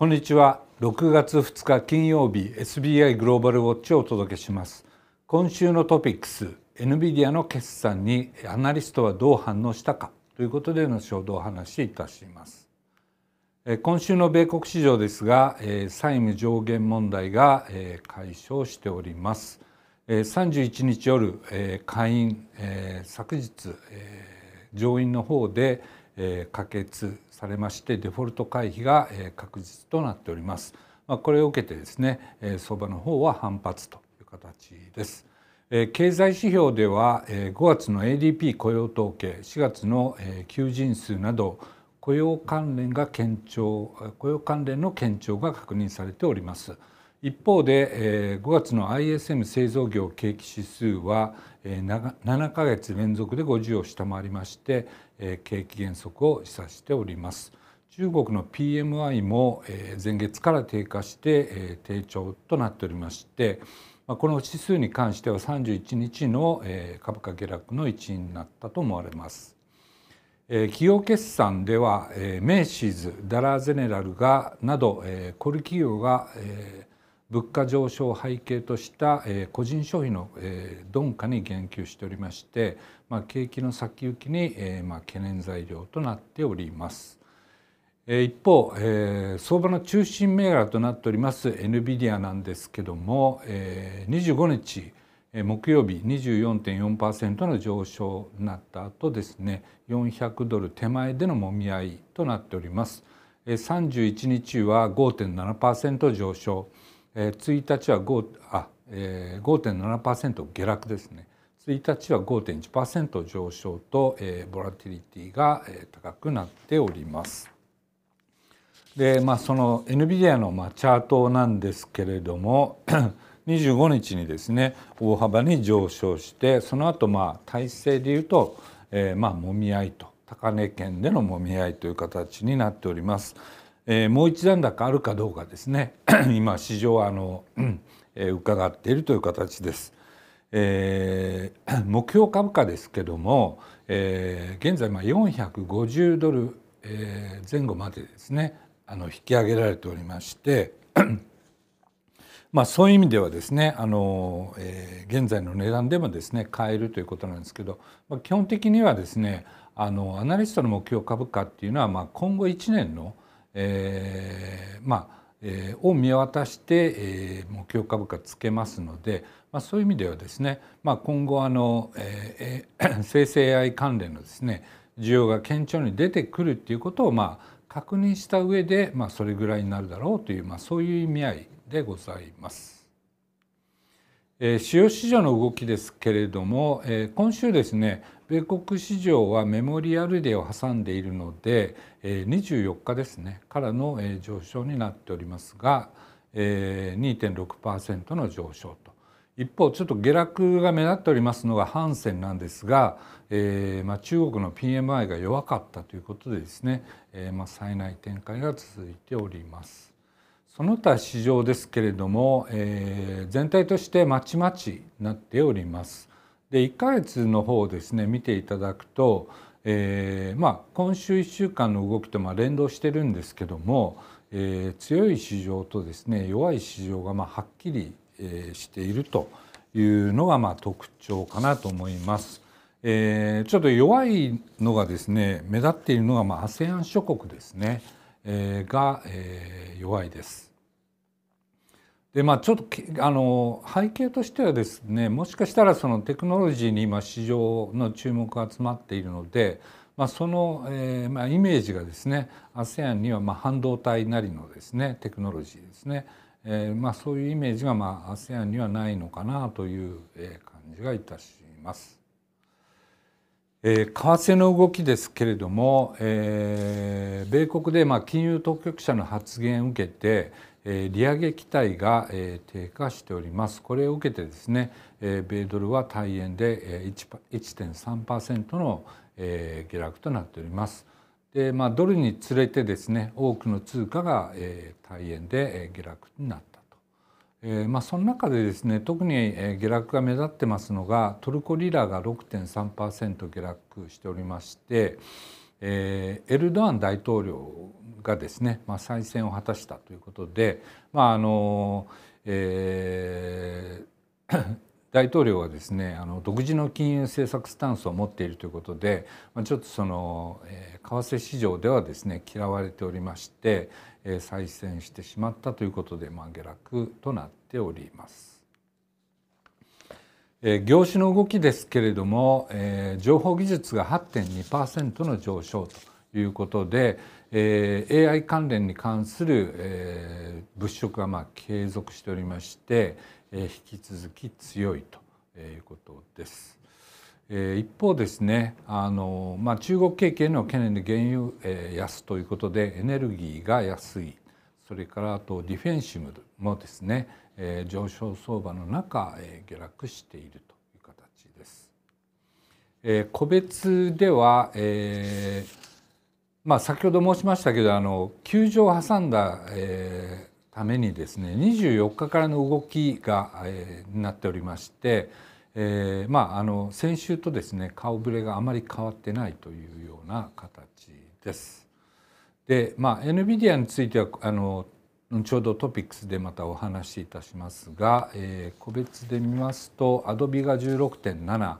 こんにちは6月2日金曜日 SBI グローバルウォッチをお届けします今週のトピックス NVIDIA の決算にアナリストはどう反応したかということでの衝動お話しいたします今週の米国市場ですが債務上限問題が解消しております31日夜下院昨日上院の方で可決されましてデフォルト回避が確実となっております。まこれを受けてですね相場の方は反発という形です。経済指標では5月の ADP 雇用統計4月の求人数など雇用関連が堅調雇用関連の堅調が確認されております。一方で5月の ISM 製造業景気指数は7か月連続で50を下回りまして景気減速を示唆しております中国の PMI も前月から低下して低調となっておりましてこの指数に関しては31日の株価下落の一因になったと思われます企業決算ではメーシーズダラーゼネラルがなど小売企業が物価上昇を背景とした個人消費の鈍化に言及しておりまして、まあ、景気の先行きに懸念材料となっております。一方、相場の中心銘柄となっております NVIDIA なんですけども25日木曜日24.4%の上昇になった後ですね400ドル手前でのもみ合いとなっております31日は5.7%上昇え1日は5あ、えー、5.7%下落ですね1日は5.1%上昇と、ボラティリティが、高くなっております。でまあその NVIDIA の、まあ、チャートなんですけれども25日 にですね大幅に上昇してその後まあ体制でいうと、えー、まあもみ合いと高値圏での揉み合いという形になっております。えー、もう一段高あるかどうかですね 今市場はあの、えー、伺っているという形です。えー、目標株価ですけども、えー、現在まあ450ドル、えー、前後までですねあの引き上げられておりまして まあそういう意味ではですねあの、えー、現在の値段でもですね買えるということなんですけど、まあ、基本的にはですねあのアナリストの目標株価っていうのは、まあ、今後1年のえー、まあ、えー、を見渡して、えー、目標株価つけますので、まあ、そういう意味ではですね、まあ、今後あの、えー、生成 AI 関連のですね需要が顕著に出てくるっていうことをまあ確認した上で、まあ、それぐらいになるだろうという、まあ、そういう意味合いでございます。主要市場の動きですけれども、今週ですね米国市場はメモリアルデーを挟んでいるので、24日ですねからの、上昇になっておりますが、ー、2.6%の上昇と一方ちょっと下落が目立っておりますのがハンセンなんですが、中国の PMI が弱かったということでですね、災展開が続いております。その他市場ですけれども、えー、全体としてまちまちなっております。で1ヶ月の方ですね見ていただくと、えー、まあ、今週1週間の動きとまあ連動してるんですけども、えー、強い市場とですね弱い市場がまあはっきり、えしているというのがまあ特徴かなと思います。えー、ちょっと弱いのがですね目立っているのがまあ ASEAN 諸国ですね、えが、え弱いです。でまあ、ちょっとあの背景としてはですねもしかしたらそのテクノロジーに今市場の注目が集まっているので、まあ、その、えーまあ、イメージがですね ASEAN にはまあ半導体なりのですねテクノロジーですね、えーまあ、そういうイメージが、まあ、ASEAN にはないのかなという、え感じがいたします。えー、為替の動きですけれども、えー、米国で、まあ、金融当局者の発言を受けて利上げ期待が低下しておりますこれを受けてですね米ドルは対円で1.3%の下落となっておりますで、まあ、ドルにつれてですね多くの通貨が対円で下落になったと、まあ、その中でですね特に下落が目立ってますのがトルコリラが6.3%下落しておりましてえー、エルドアン大統領がですね、まあ、再選を果たしたということで、まああのえー、大統領はですねあの独自の金融政策スタンスを持っているということで、まあ、ちょっとその、えー、為替市場ではですね嫌われておりまして、えー、再選してしまったということで、まあ、下落となっております。業種の動きですけれども、情報技術が8.2%の上昇ということで、AI 関連に関する、物色がまあ継続しておりまして、引き続き強いということです。一方ですねあの、まあ、中国経験の懸念で原油、安ということでエネルギーが安いそれからあとディフェンシブもですねえー、上昇相場の中、えー、下落しているという形です。えー、個別では、えーまあ、先ほど申しましたけどあの休場を挟んだ、えー、ためにですね24日からの動きが、えー、なっておりまして、えー、まああの先週とですね顔ぶれがあまり変わってないというような形です。でまあ NVIDIA についてはあのちょうどトピックスでまたお話しいたしますが、えー、個別で見ますと Adobe が16.7、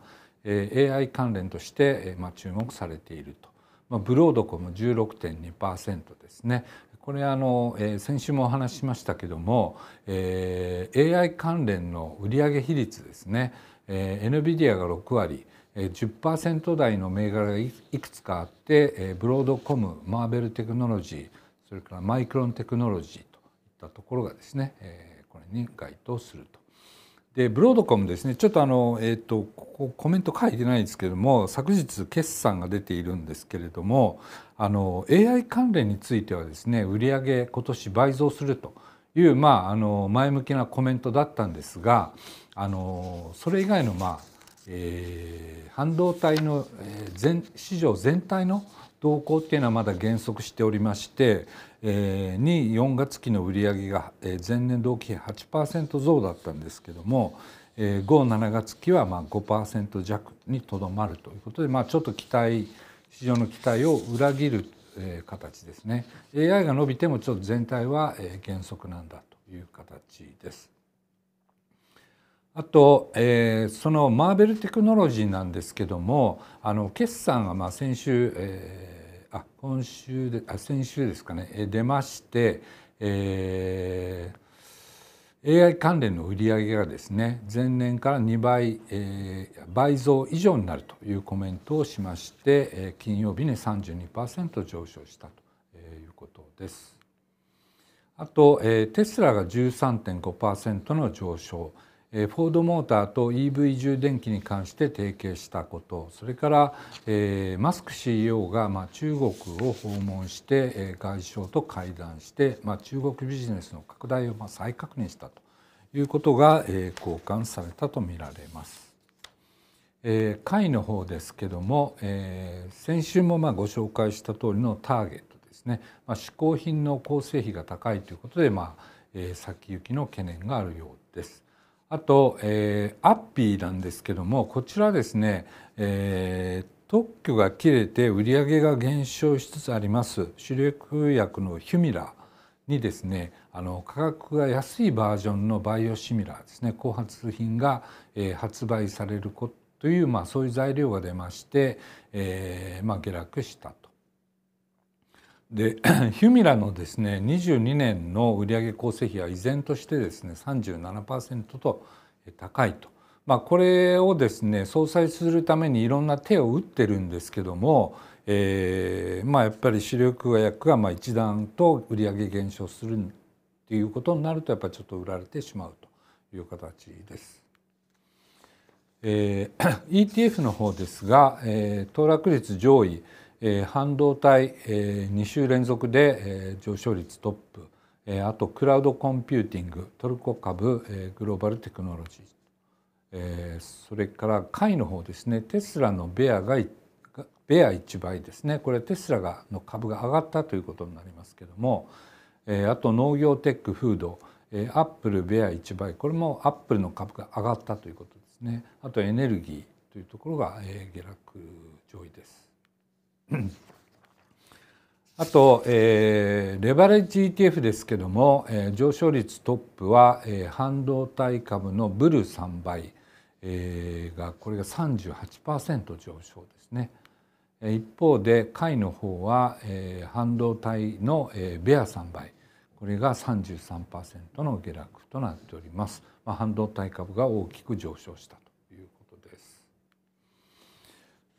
えー、AI 関連として、えまあ、注目されていると、まあ、ブロードコム16.2%ですねこれあの、えー、先週もお話ししましたけども、えー、AI 関連の売上比率ですね、えー、NVIDIA が6割、10%台の銘柄がいくつかあってブロードコムマーベルテクノロジーそれからマイクロンテクノロジーったところがですね、えー、これに該当すると。でブロードコムですねちょっとあの、えーと、ここコメント書いてないんですけども昨日決算が出ているんですけれどもあの AI 関連についてはですね売上今年倍増するという、まあ、あの前向きなコメントだったんですがあのそれ以外の、まあえー、半導体の、え全市場全体の動向っていうのはまだ減速しておりましてに4月期の売上が前年同期比8%増だったんですけども57月期はまあ5%弱にとどまるということで、まあ、ちょっと期待市場の期待を裏切る形ですね AI が伸びてもちょっと全体は減速なんだという形です。あと、えー、そのマーベルテクノロジーなんですけどもあの決算がまあ先週、えー今週であ先週ですかね出まして、えー、AI 関連の売り上げがですね前年から2倍、えー、倍増以上になるというコメントをしまして、え金曜日に32%上昇したということです。あと、えー、テスラが13.5%の上昇。フォードモーターと EV 充電器に関して提携したことそれから、えマスク CEO が、まあ、中国を訪問して、え外相と会談して、まあ、中国ビジネスの拡大を、まあ、再確認したということが、え交換されたとみられます。え会の方ですけども、え先週もまあご紹介した通りのターゲットですね、まあ、嗜好品の構成費が高いということで、まあえ先行きの懸念があるようです。あと、えー、アッピーなんですけどもこちらですね、えー、特許が切れて売り上げが減少しつつあります主力薬のヒュミラにですねあの価格が安いバージョンのバイオシミラーですね後発品が、えー、発売されるこという、まあ、そういう材料が出まして、えーまあ、下落したと。で ヒュミラのですね22年の売上構成比は依然としてですね37%と高いと、まあ、これをですね相殺するためにいろんな手を打ってるんですけども、えーまあ、やっぱり主力薬がまあ一段と売上減少するっていうことになるとやっぱりちょっと売られてしまうという形です。えー、ETF の方ですが、えー、騰落率上位半導体、2週連続で、上昇率トップ、あとクラウドコンピューティングトルコ株、グローバルテクノロジー、それから下位の方ですねテスラのベアがベア1倍ですねこれテスラがの株が上がったということになりますけども、あと農業テックフード、アップルベア1倍これもアップルの株が上がったということですねあとエネルギーというところが、下落上位です。あと、えー、レバレッジ ETF ですけども、えー、上昇率トップは、えー、半導体株のブル3倍、えー、がこれが38%上昇ですね。一方で下位の方は、えー、半導体の、えー、ベア3倍これが33%の下落となっております、まあ、半導体株が大きく上昇したと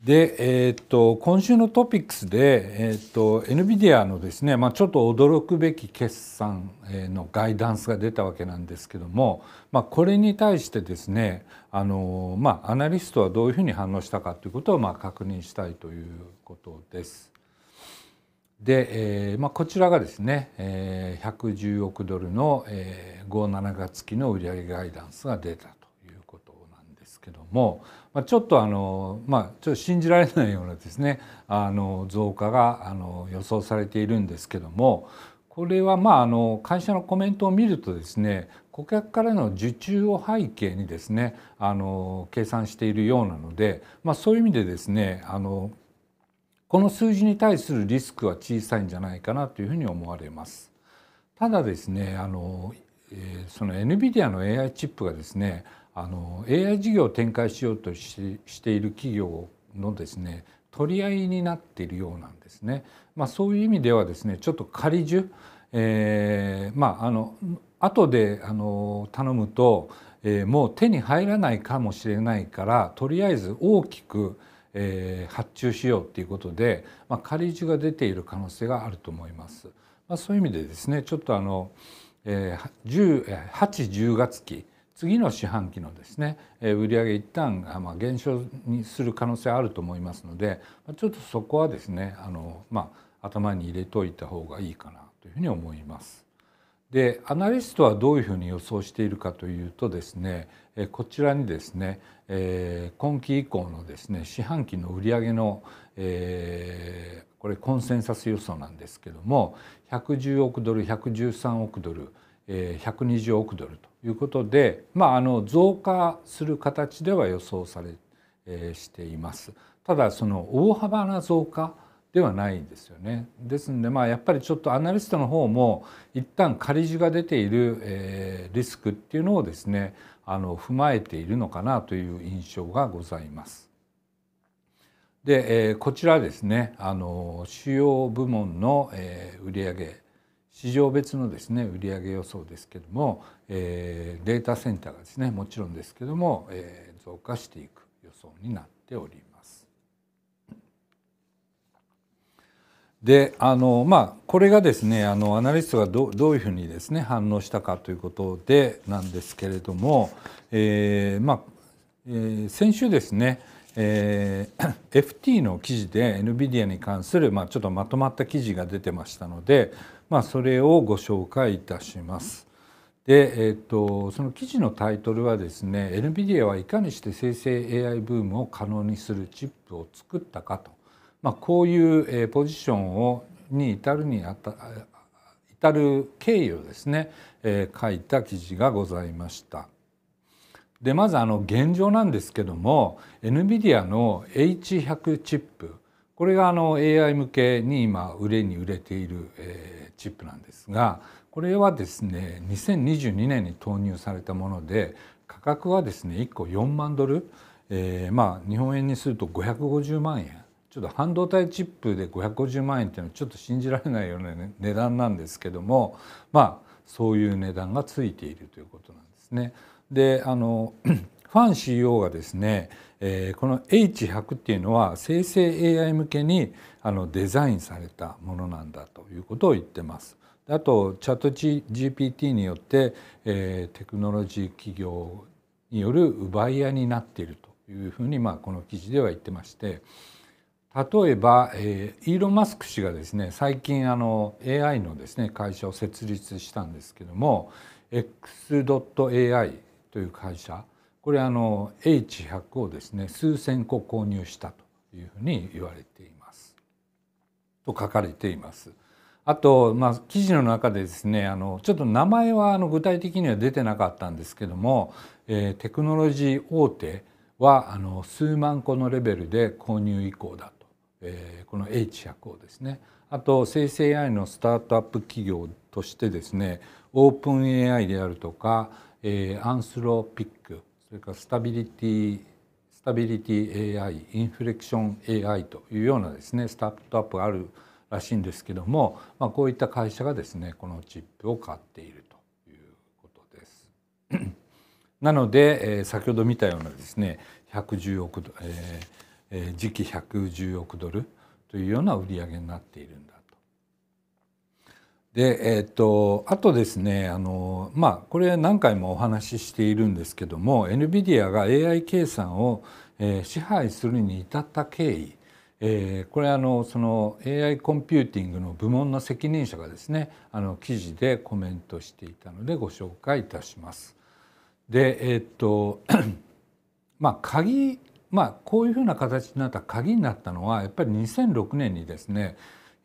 で、えーと、今週のトピックスで、えーと、と NVIDIA のですね、まあ、ちょっと驚くべき決算のガイダンスが出たわけなんですけども、まあ、これに対してですねあの、まあ、アナリストはどういうふうに反応したかということをまあ確認したいということです。で、えーまあ、こちらがですね、えー、110億ドルの、えー、57月期の売上ガイダンスが出たということなんですけども、まあ、ちょっとあの、まあ、ちょっと信じられないようなですねあの増加があの予想されているんですけどもこれはまああの会社のコメントを見るとですね顧客からの受注を背景にですねあの計算しているようなので、まあ、そういう意味でですねあのこの数字に対するリスクは小さいんじゃないかなというふうに思われます。ただですねあの、えー、その NVIDIA の AI チップがですねあの AI 事業を展開しようとししている企業のですね取り合いになっているようなんですね。まあ、そういう意味ではですねちょっと仮受、えー、まああの後であの頼むと、えー、もう手に入らないかもしれないからとりあえず大きく、えー、発注しようっていうことで、まあ、仮受が出ている可能性があると思います。まあ、そういう意味でですねちょっとあの、えー、8、10月期次の四半期のですね売上一旦まあ減少にする可能性あると思いますのでちょっとそこはですねあのまあ頭に入れといた方がいいかなというふうに思います。でアナリストはどういうふうに予想しているかというとですねこちらにですね今期以降のですね四半期の売上のこれコンセンサス予想なんですけども110億ドル113億ドル120億ドルということで、まあ、あの増加する形では予想され、えしていますただその大幅な増加ではないですよねですのでまあやっぱりちょっとアナリストの方も一旦仮地が出ている、えリスクっていうのをですねあの踏まえているのかなという印象がございます。で、えこちらですねあの主要部門の、えー、売上市場別のですね売上予想ですけども、えー、データセンターがですねもちろんですけども、えー、増加していく予想になっております。であのまあこれがですねあのアナリストがどどういうふうにですね反応したかということでなんですけれども、えー、まあ、えー、先週ですねえー、FT の記事で NVIDIA に関する、まあ、ちょっとまとまった記事が出てましたのでまあ、それをご紹介いたします。で、えーと、その記事のタイトルはですね「NVIDIA はいかにして生成 AI ブームを可能にするチップを作ったかと」まあ、こういう、えポジションをに至るにあた至る経緯をですね、えー、書いた記事がございました。でまずあの現状なんですけども NVIDIA の H100 チップこれがあの AI 向けに今売れに売れている、えチップなんですがこれはですね2022年に投入されたもので価格はですね1個4万ドル、えー、まあ日本円にすると550万円ちょっと半導体チップで550万円っていうのはちょっと信じられないような値段なんですけどもまあそういう値段がついているということなんですね。であのファン CEO がですね、えー、この H100 っていうのは生成 AI 向けにあのデザインされたものなんだということを言ってます。あとチャット GPT によって、えー、テクノロジー企業による奪い合いになっているというふうに、まあ、この記事では言ってまして例えば、えー、イーロン・マスク氏がですね最近あの AI のですね会社を設立したんですけども X.AI という会社これあの H100 をですね数千個購入したというふうに言われていますと書かれています。あと、まあ、記事の中でですねあのちょっと名前はあの具体的には出てなかったんですけども、えー、テクノロジー大手はあの数万個のレベルで購入以降だと、えー、この H100 をですねあと生成 AI のスタートアップ企業としてですねオープン AI であるとか、えー、アンスロピックそれからスタビリティスタビリティ AI インフレクション AI というようなですねスタートアップがあるらしいんですけども、まあ、こういった会社がですねこのチップを買っているということです。なので、えー、先ほど見たようなですね110億ドル、えー、えー、次期110億ドルというような売り上げになっているんだでえー、とあとですねあの、まあ、これ何回もお話ししているんですけども NVIDIA が AI 計算を、えー、支配するに至った経緯、えー、これあのその AI コンピューティングの部門の責任者がですねあの記事でコメントしていたのでご紹介いたします。でえー、っ とまあ鍵まあこういうふうな形になった鍵になったのはやっぱり2006年にですね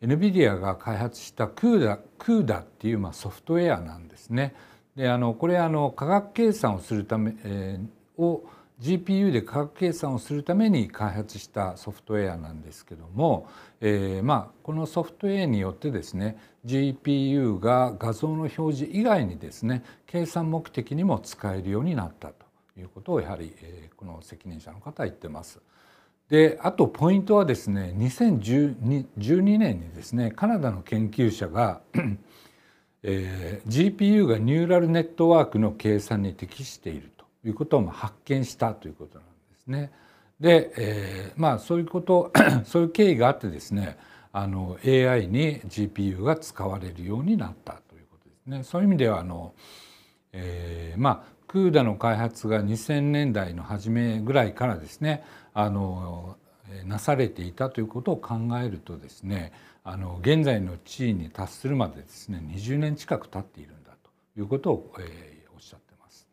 NVIDIA が開発した CUDA, CUDA っていうまあソフトウェアなんですね。であのこれあの科学計算をするため、えー、を GPU で価格計算をするために開発したソフトウェアなんですけども、えー、まあこのソフトウェアによってですね GPU が画像の表示以外にですね計算目的にも使えるようになったということをやはり、えー、この責任者の方は言ってます。であとポイントはですね2012年にですねカナダの研究者が えー、GPU がニューラルネットワークの計算に適しているということを発見したということなんですね。で、えー、まあそういうこと そういう経緯があってですねあの AI に GPU が使われるようになったということですね。そういう意味ではあの、えー、まあクーダの開発が2000年代の初めぐらいからですねあのなされていたということを考えるとですねあの現在の地位に達するまでですね20年近く経っているんだということを、えー、おっしゃってます。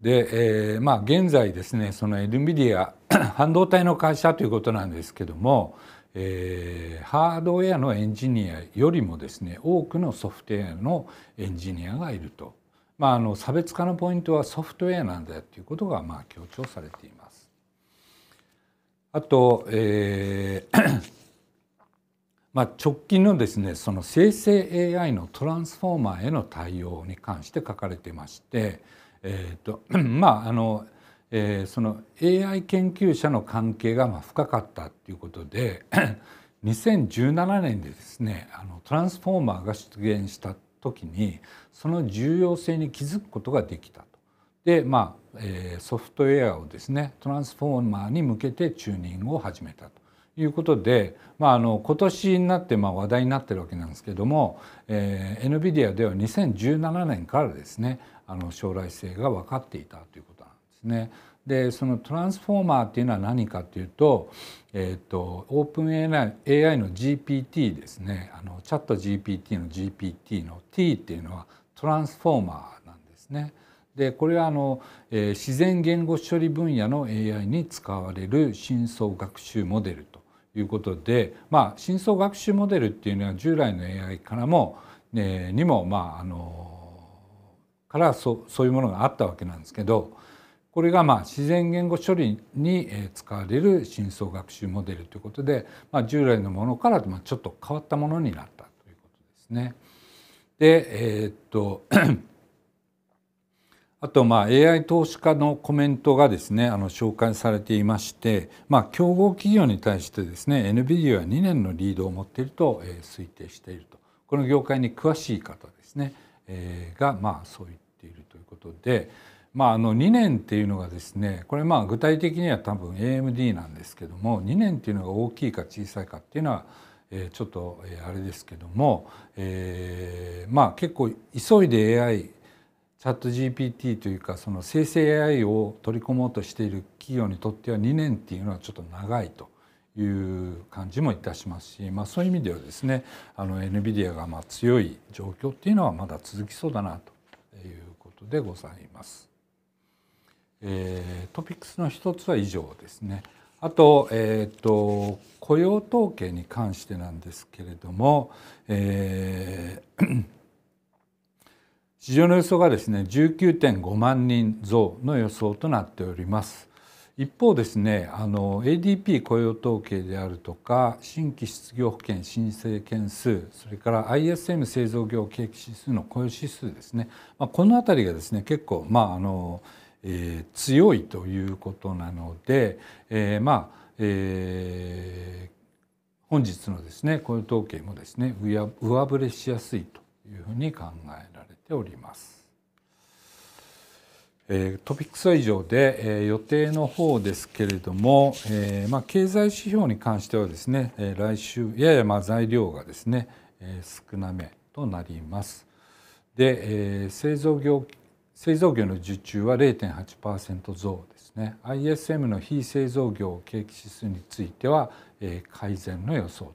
で、えー、まあ現在ですねそのエルミディア 半導体の会社ということなんですけども、えー、ハードウェアのエンジニアよりもですね多くのソフトウェアのエンジニアがいると、まあ、あの差別化のポイントはソフトウェアなんだということがまあ強調されています。あと、えー まあ、直近のですねその生成 AI のトランスフォーマーへの対応に関して書かれてまして、えーと まああのえー、その AI 研究者の関係がまあ深かったということで2017 年でですねあのトランスフォーマーが出現した時にその重要性に気づくことができたと。でまあえソフトウェアをですねトランスフォーマーに向けてチューニングを始めたということで、まあ、あの今年になってまあ話題になってるわけなんですけども、えー、NVIDIA では2017年からですねあの将来性が分かっていたということなんですね。でそのトランスフォーマーっていうのは何かっていうと,、えーと、とオープン AI, AI の GPT ですねあのチャット GPT の GPT の T っていうのはトランスフォーマーなんですね。でこれはあの、えー、自然言語処理分野の AI に使われる深層学習モデルということで、まあ、深層学習モデルっていうのは従来の AI からも、えー、にもまああのからそそういうものがあったわけなんですけどこれがまあ自然言語処理に使われる深層学習モデルということで、まあ、従来のものからちょっと変わったものになったということですね。でえー、っとあとまあ AI 投資家のコメントがですねあの紹介されていまして、まあ、競合企業に対してですね NVIDIA は2年のリードを持っていると、え推定しているとこの業界に詳しい方ですね、えー、がまあそう言っているということで、まあ、あの2年っていうのがですねこれまあ具体的には多分 AMD なんですけども2年っていうのが大きいか小さいかっていうのはえちょっと、えあれですけども、えー、まあ結構急いで AI チャット GPT というかその生成 AI を取り込もうとしている企業にとっては2年っていうのはちょっと長いという感じもいたしますし、まあ、そういう意味ではですねあの NVIDIA がま強い状況っていうのはまだ続きそうだなということでございます。えー、トピックスの一つは以上ですね。あと,、えーと、と雇用統計に関してなんですけれども、えー市場の予想がですね19.5万人増の予想となっております一方ですねあの ADP 雇用統計であるとか新規失業保険申請件数それから ISM 製造業景気指数の雇用指数ですね、まあ、この辺りがですね結構まああの、えー、強いということなので、えー、まあ、えー、本日のですね雇用統計もですね上振れしやすいというふうに考えられております。トピックス以上で予定の方ですけれども、まあ、経済指標に関してはですね来週ややま材料がですね少なめとなります。で製造業製造業の受注は0.8%増ですね ISM の非製造業景気指数については改善の予想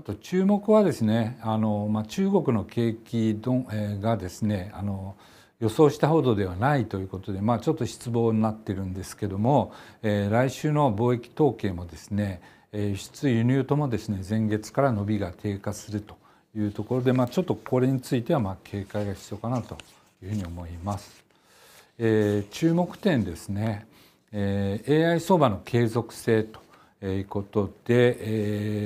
あと注目はですねあの、まあ、中国の景気ど、えー、がですねあの予想したほどではないということで、まあ、ちょっと失望になってるんですけども、えー、来週の貿易統計もですね輸出輸入ともですね前月から伸びが低下するというところで、まあ、ちょっとこれについてはまあ警戒が必要かなというふうに思います。えー、注目点ですね、えー、AI 相場の継続性ということで、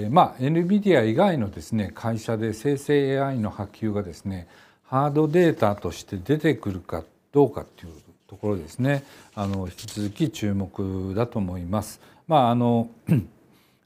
えー、まあ NVIDIA 以外のですね会社で生成 AI の波及がですねハードデータとして出てくるかどうかというところですねあの引き続き注目だと思います。まああの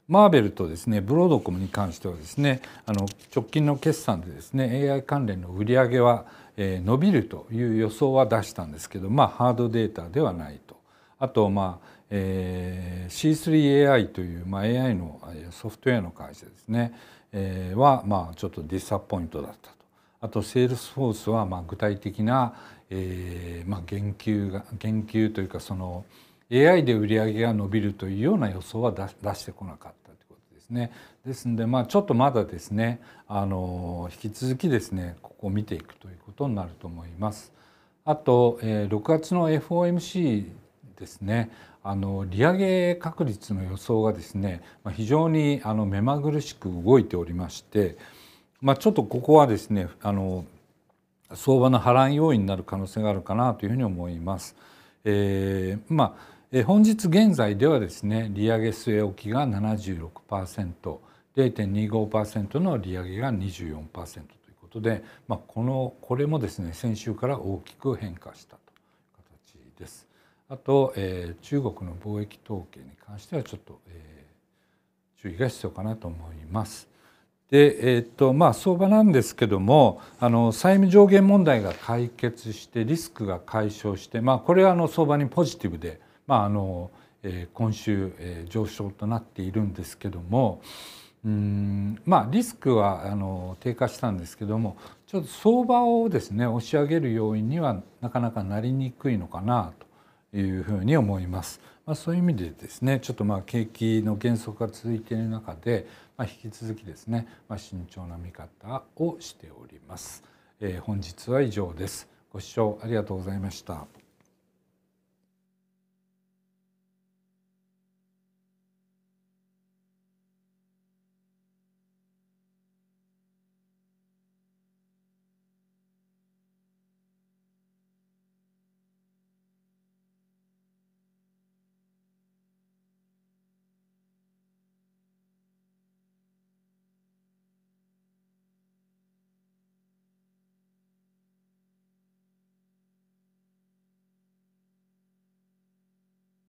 マーベルとですねブロードコムに関してはですねあの直近の決算でですね AI 関連の売り上げは、え伸びるという予想は出したんですけどまあハードデータではないとあとまあえー、C3AI という、まあ、AI のソフトウェアの会社ですね、えー、は、まあ、ちょっとディサポイントだったとあとセールスフォースは、まあ、具体的な、えーまあ、言及が言及というかその AI で売り上げが伸びるというような予想は出してこなかったということですね。ですので、まあ、ちょっとまだですねあの引き続きですねここを見ていくということになると思います。あと、えー、6月の FOMC ですねあの利上げ確率の予想がですね、まあ、非常にあの目まぐるしく動いておりまして、まあ、ちょっとここはですねあの相場の波乱要因になる可能性があるかなというふうに思います。えー、まあ本日現在ではですね利上げ据え置きが 76%0.25% の利上げが24%ということで、まあ、このこれもですね先週から大きく変化したという形です。あと、えー、中国の貿易統計に関してはちょっと、えー、注意が必要かなと思います。で、えーとまあ、相場なんですけどもあの債務上限問題が解決してリスクが解消して、まあ、これはあの相場にポジティブで、まああのえー、今週、えー、上昇となっているんですけどもうんまあリスクはあの低下したんですけどもちょっと相場をですね押し上げる要因にはなかなかなりにくいのかなというふうに思います。まあ、そういう意味でですねちょっとまあ景気の減速が続いている中で、まあ、引き続きですね、まあ、慎重な見方をしております。えー、本日は以上です。ご視聴ありがとうございました。